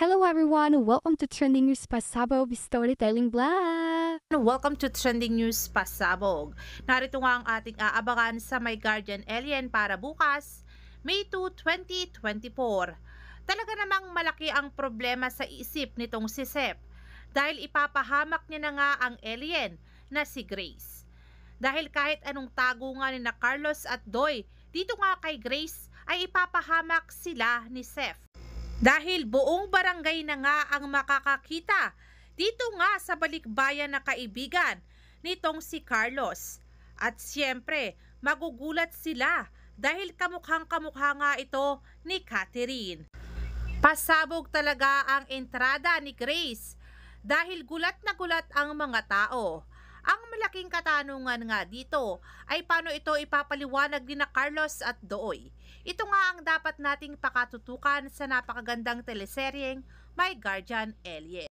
Hello everyone! Welcome to Trending News Pasabog Storytelling Blog! Welcome to Trending News Pasabog. Narito nga ang ating aabangan sa My Guardian Alien para bukas, May 2, 2024. Talaga namang malaki ang problema sa isip nitong si Sep dahil ipapahamak niya na nga ang alien na si Grace. Dahil kahit anong tago nga ni na Carlos at Doy, dito nga kay Grace ay ipapahamak sila ni Seth. Dahil buong barangay na nga ang makakakita dito nga sa balikbayan na kaibigan nitong si Carlos. At siyempre, magugulat sila dahil kamukhang kamukha nga ito ni Catherine. Pasabog talaga ang entrada ni Grace dahil gulat na gulat ang mga tao. Ang malaking katanungan nga dito ay paano ito ipapaliwanag ni na Carlos at Dooy. Ito nga ang dapat nating pakatutukan sa napakagandang teleseryeng My Guardian Alien.